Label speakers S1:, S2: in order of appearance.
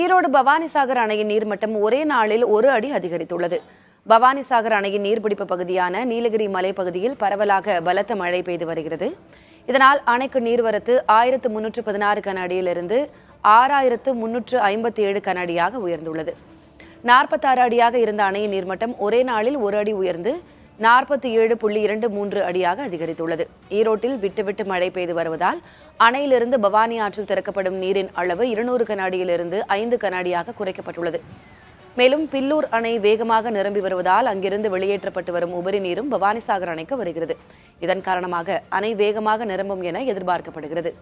S1: ஈரோடு பவானிசாகர் அணையின் நீர்மட்டம் ஒரே நாளில் ஒரு அடி அதிகரித்துள்ளது பவானிசாகர் அணையின் நீர்பிடிப்பு பகுதியான நீலகிரி மலைப்பகுதியில் பரவலாக பலத்த மழை பெய்து வருகிறது இதனால் அணைக்கு நீர்வரத்து ஆயிரத்து முன்னூற்று பதினாறு கன அடியிலிருந்து ஆறாயிரத்து முன்னூற்று ஐம்பத்தி ஏழு கன அடியாக உயர்ந்துள்ளது நாற்பத்தாறு அடியாக இருந்த அணையின் நீர்மட்டம் ஒரே நாளில் ஒரு அடி உயர்ந்து நாற்பத்தி ஏழு புள்ளி இரண்டு மூன்று அடியாக அதிகரித்துள்ளது ஈரோட்டில் விட்டுவிட்டு மழை பெய்து வருவதால் அணையிலிருந்து பவானி ஆற்றில் திறக்கப்படும் நீரின் அளவு இருநூறு கனாடியிலிருந்து ஐந்து கனாடியாக குறைக்கப்பட்டுள்ளது மேலும் பில்லூர் அணை வேகமாக நிரம்பி வருவதால் அங்கிருந்து வெளியேற்றப்பட்டு வரும் உபரி நீரும் பவானிசாகர் அணைக்கு வருகிறது இதன் காரணமாக அணை வேகமாக நிரம்பும் என எதிர்பார்க்கப்படுகிறது